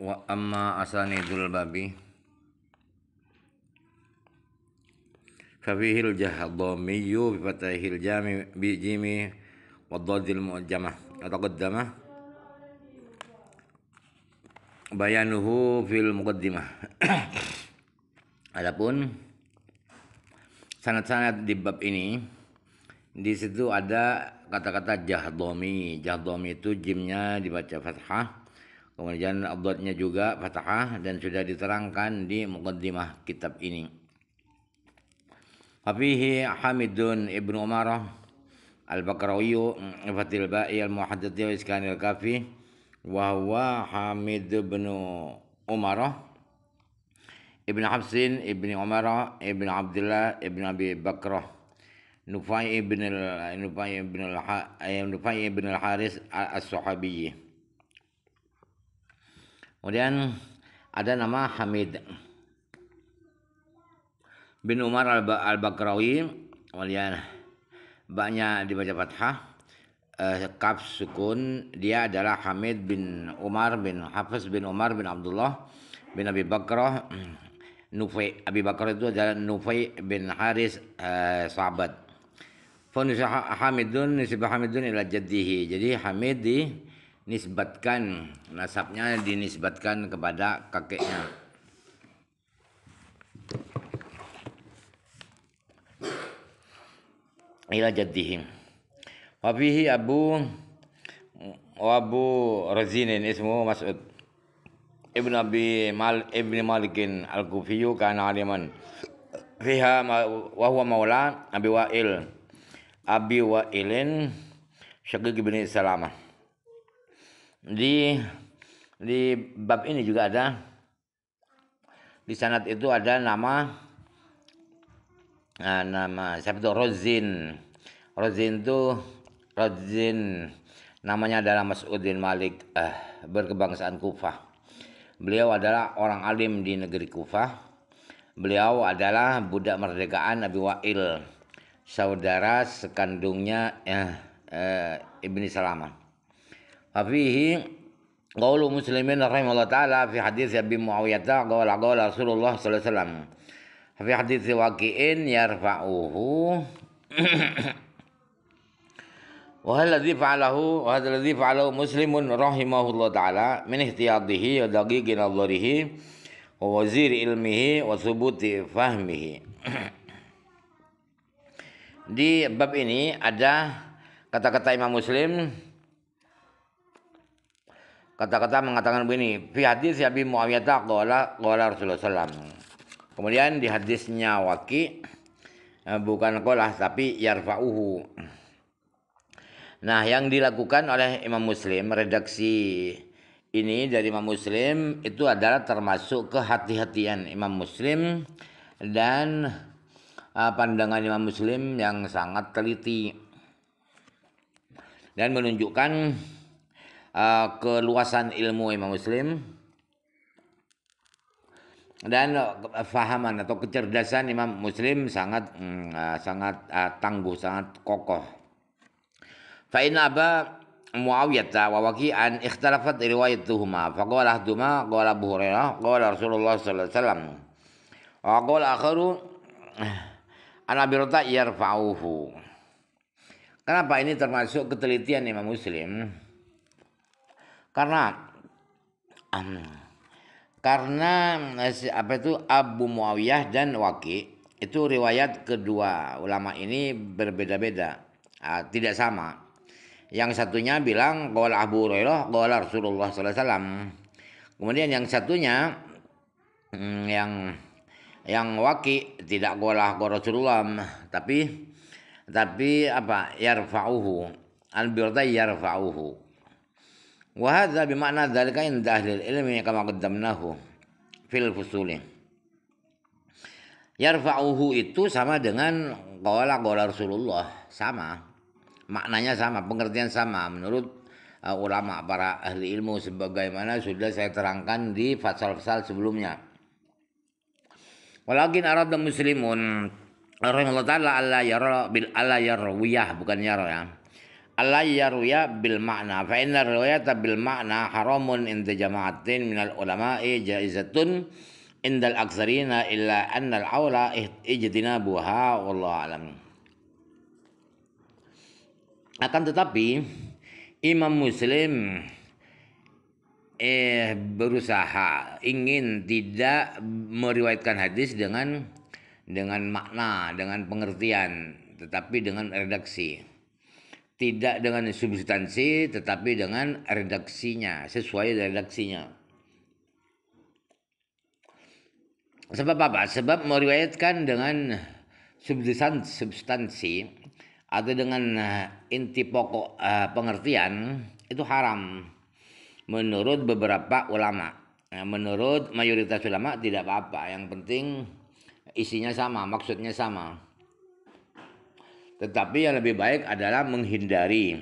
wa amma asanidul babi Fafihil jahdamiyyu yu fatahil jami bi Wadadil wa dhaddil mu'jamah bayanuhu fil muqaddimah adapun sangat-sangat di bab ini di situ ada kata-kata jahdomi jahdomi itu jimnya dibaca fathah Kemudian abdotnya juga fathah dan sudah diterangkan di mukaddimah kitab ini. Fafihi Hamidun Ibnu Umarah Al-Bakrawi Fatil Ba'i Al-Muhaddath wa Iskanil Kafi Wahwa Hamid bin Umarah Ibn Habsin Ibn Umarah Ibn Abdullah Ibn Abi Bakrah Nufai ibn al Nufai ibn al eh, Nufai ibn al Haris al sahabiyyi Kemudian ada nama Hamid bin Umar al-Bakrawi kemudian banyak dibaca fathah eh, kaf sukun dia adalah Hamid bin Umar bin Hafiz bin Umar bin Abdullah bin Abi Bakrah Nufai Abi Bakar itu adalah Nufai bin Haris eh, sahabat Fonis Hamidun nisbah Hamidun ila jaddihi jadi Hamid di nisbatkan nasabnya dinisbatkan kepada kakeknya ila jaddihim wa abu wa abu razinin ismu mas'ud ibn abi mal ibn malikin al kufiyu kana aliman fiha wa huwa maula abi wa'il abi wa'ilin syaqiq bin salamah di di bab ini juga ada di sanad itu ada nama nah, nama siapa itu Rozin Rozin itu Rozin namanya adalah Mas'udin Malik eh, berkebangsaan Kufah beliau adalah orang alim di negeri Kufah beliau adalah budak merdekaan Nabi Wa'il saudara sekandungnya eh, eh, Ibni Salaman Hafihi Qawlu muslimin rahimahullah ta'ala Fi hadithi Abi Muawiyah Qawla qawla Rasulullah s.a.w Fi hadis waki'in Yarfa'uhu Wahai ladzi fa'alahu wa hadzal ladzi fa'alahu muslimun rahimahullahu taala min ihtiyadihi wa daqiqi wazir ilmihi wa fahmihi di bab ini ada kata-kata Imam Muslim kata-kata mengatakan begini fi hadis ya Abi Muawiyah qala qala Rasulullah sallam kemudian di hadisnya Waki eh, bukan qala tapi yarfa'uhu nah yang dilakukan oleh Imam Muslim redaksi ini dari Imam Muslim itu adalah termasuk kehati-hatian Imam Muslim dan eh, pandangan Imam Muslim yang sangat teliti dan menunjukkan uh, keluasan ilmu Imam Muslim dan uh, fahaman atau kecerdasan Imam Muslim sangat mm, uh, sangat uh, tangguh sangat kokoh. Fa'in in aba Muawiyah wa waqi'an ikhtalafat riwayatuhuma fa qala ahduma qala Abu Hurairah qala Rasulullah sallallahu alaihi wasallam wa qala akharu an Abi yarfa'uhu. Kenapa ini termasuk ketelitian Imam Muslim? karena um, karena eh, apa itu Abu Muawiyah dan Waki itu riwayat kedua ulama ini berbeda-beda uh, tidak sama yang satunya bilang qaul Abu Hurairah qaul Rasulullah sallallahu alaihi wasallam kemudian yang satunya um, yang yang waki tidak golah go Rasulullah tapi tapi apa yarfa'uhu al yarfa'uhu Wahada bimakna dalika indah ahlil ilmi kama قدمناه fil fusuli yarfa'uhu itu sama dengan qala qala Rasulullah sama maknanya sama pengertian sama menurut uh, ulama para ahli ilmu sebagaimana sudah saya terangkan di fasal-fasal sebelumnya walakin Arab dan muslimun rahimahullah taala Allah yara bil alla wiyah bukan yara ya Allah ya ruya bil makna fa inna riwayata bil makna haramun inda jama'atin minal ulama'i jaizatun indal aksarina illa anna al aula buha wallahu alam akan tetapi Imam Muslim eh berusaha ingin tidak meriwayatkan hadis dengan dengan makna, dengan pengertian, tetapi dengan redaksi tidak dengan substansi tetapi dengan redaksinya sesuai redaksinya sebab apa sebab meriwayatkan dengan substansi substansi atau dengan eh, inti pokok uh, pengertian itu haram menurut beberapa ulama ya, menurut mayoritas ulama tidak apa-apa yang penting isinya sama maksudnya sama tetapi yang lebih baik adalah menghindari.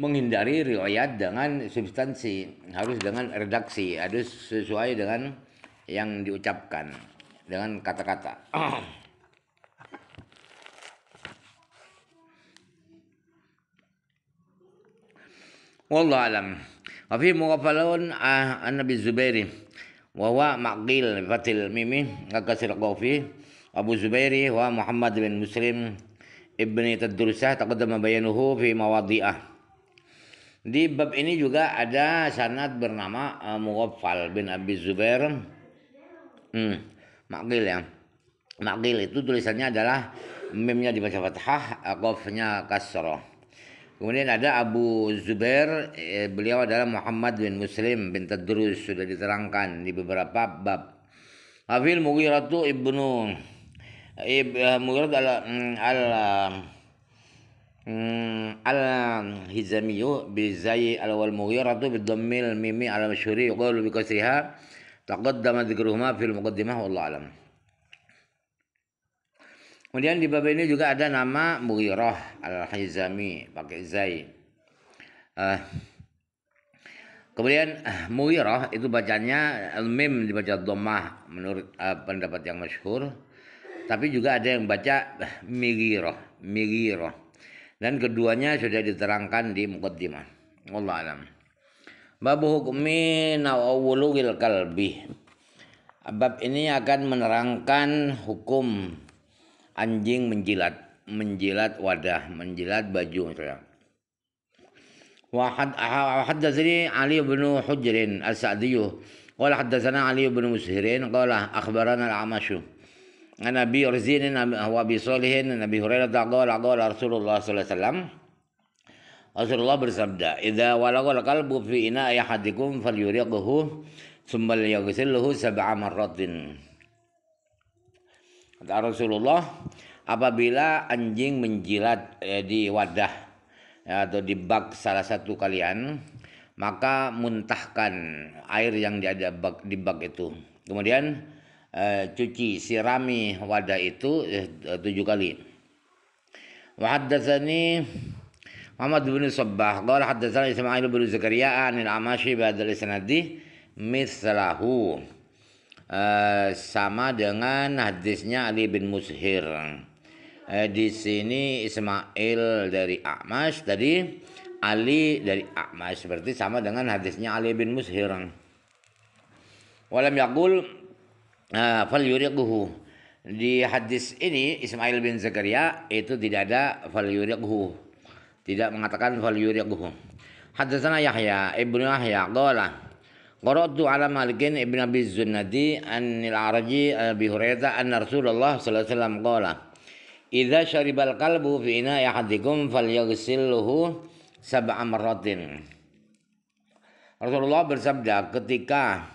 Menghindari riwayat dengan substansi, harus dengan redaksi, harus sesuai dengan yang diucapkan dengan kata-kata. Wallah alam. wafi fi ah, an Nabi Zubairi wa maqil fatil mimi ngakasir qawfi Abu Zubairi wa Muhammad bin Muslim Ibni Tadrusah taqaddam bayanuhu fi mawadhi'ah. Di bab ini juga ada sanad bernama uh, eh, Muwaffal bin Abi Zubair. Hmm, makil ya. Makil itu tulisannya adalah mimnya dibaca fathah, eh, qafnya kasroh. Kemudian ada Abu Zubair, eh, beliau adalah Muhammad bin Muslim bin Tadrus sudah diterangkan di beberapa bab. Hafil Mughiratu ibnu murad al mm, al mm, al hizamiyu bizai al wal mughiratu bidammil mimi al masyhuri yuqalu bi kasriha taqaddama dzikruhuma fil muqaddimah wallahu alam Kemudian di bab ini juga ada nama Mughirah al-Hizami pakai zai. Uh, kemudian uh, Mughirah itu bacanya al-mim dibaca dhammah menurut uh, pendapat yang masyhur tapi juga ada yang baca migiroh, migiroh. dan keduanya sudah diterangkan di mukaddimah Allah alam bab hukmi nawawulugil kalbi bab ini akan menerangkan hukum anjing menjilat menjilat wadah menjilat baju Ali bin علي as-Sa'diyu. السعدي قال Ali bin بن مسهر akbaran al Amashu. Nabi ابي wa Abi صالح Nabi Hurairah qala qala Rasulullah sallallahu alaihi wasallam Rasulullah bersabda, "Idza walagha qalbu fi ina'i ahadikum falyuriqhu tsumma yaghsilhu sab'a marratin." Kata Rasulullah, apabila anjing menjilat eh, di wadah ya, atau di bak salah satu kalian, maka muntahkan air yang di bak, di bak itu. Kemudian eh, cuci sirami wadah itu eh, tujuh kali. Wa haddatsani Muhammad bin Sabbah qala haddatsani Ismail bin Zakaria an al-Amashi hadzal sanadi mithlahu. Eh, sama dengan hadisnya Ali bin Mushir. Eh, di sini Ismail dari Amash tadi Ali dari Amash seperti sama dengan hadisnya Ali bin Mushir. Walam yakul Ah, fal yuriquhu. Di hadis ini Ismail bin Zakaria itu tidak ada fal yuriquhu. Tidak mengatakan fal yuriquhu. Hadisnya Yahya Ibnu Yahya qala Qara'tu ala Malikin Ibnu Abi Zunadi anil Araji Abi Hurairah an Rasulullah sallallahu alaihi wasallam qala Idza syaribal qalbu fi ina yahdikum falyaghsiluhu sab'a marratin Rasulullah bersabda ketika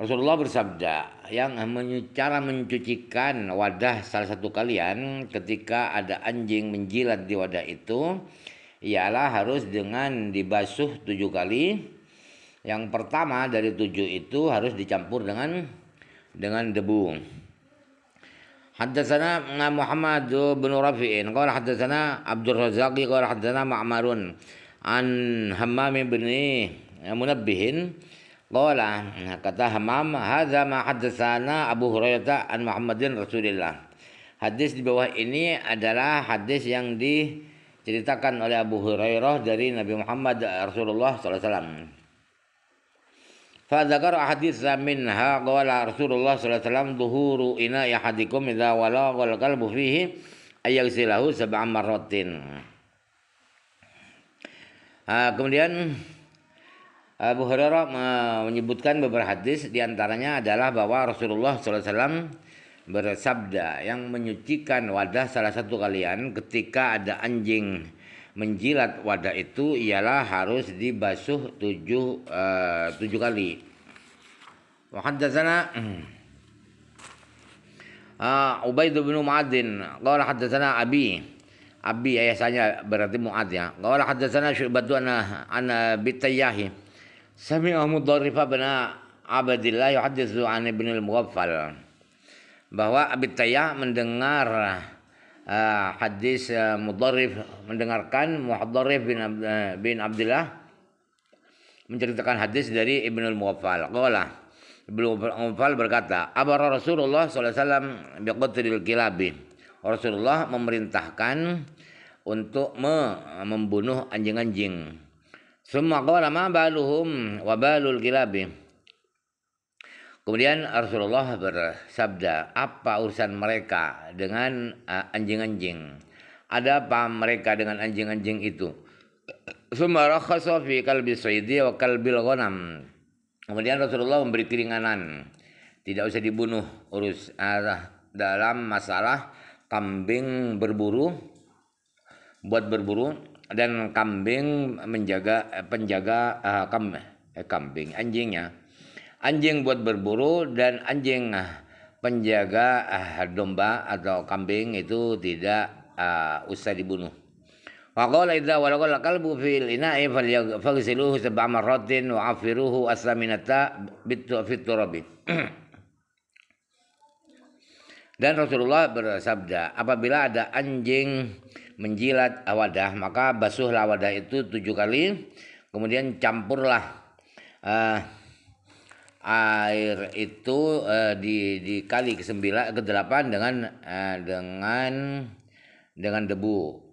Rasulullah bersabda yang cara mencucikan wadah salah satu kalian ketika ada anjing menjilat di wadah itu ialah harus dengan dibasuh tujuh kali. Yang pertama dari tujuh itu harus dicampur dengan dengan debu. Haddatsana Muhammad bin Rafi'in qala haddatsana Abdul Razzaq qala haddatsana Ma'marun an Hammam bin Munabbihin Qala nah, kata Hamam hadza ma haddatsana Abu Hurairah an Muhammadin Rasulillah. Hadis di bawah ini adalah hadis yang diceritakan oleh Abu Hurairah dari Nabi Muhammad eh, Rasulullah sallallahu alaihi wasallam. فذكر أحاديث منها قال رسول الله صلى الله عليه وسلم ظهور إناء أحدكم إذا ولغ القلب فيه أن يغسله سبع مرات. kemudian Abu Hurairah menyebutkan beberapa hadis diantaranya adalah bahwa Rasulullah SAW bersabda yang menyucikan wadah salah satu kalian ketika ada anjing menjilat wadah itu ialah harus dibasuh tujuh, uh, tujuh kali. وحدثنا eh, bin بن معد قال حدثنا Abi Abi, ayah saya berarti Muad ya. Qala haddatsana Syu'batu ana anak bitayahi Sami eh, eh, Mudharif eh, bin Abdillah yuhadditsu an Ibnu Al-Mughaffal bahwa Abi Tayyah mendengar uh, hadis uh, Mudharif mendengarkan Mudharif bin uh, bin Abdullah menceritakan hadis dari Ibnu Al-Mughaffal. Qala Ibnu al berkata, "Abara Rasulullah sallallahu alaihi wasallam biqatril kilabi." Rasulullah memerintahkan untuk me membunuh anjing-anjing semua qala ma baluhum wa balul kilabi. Kemudian Rasulullah bersabda, apa urusan mereka dengan eh, anjing-anjing? Ada apa mereka dengan anjing-anjing itu? Summa rakhasa kalbi saidi wa kalbil lagonam. Kemudian Rasulullah memberi keringanan. Tidak usah dibunuh urus dalam masalah kambing berburu buat berburu dan kambing menjaga eh, penjaga uh, kam, eh, kambing anjingnya anjing buat berburu dan anjing eh, penjaga uh, domba atau kambing itu tidak uh, usah dibunuh Waqala idza walaqal kalbu fil ina'i faghsiluhu sab'a marratin wa afiruhu asaminata bitu fit turabi. Dan Rasulullah bersabda, apabila ada anjing menjilat wadah maka basuhlah wadah itu tujuh kali kemudian campurlah uh, air itu uh, di kali ke sembilan ke delapan dengan uh, dengan dengan debu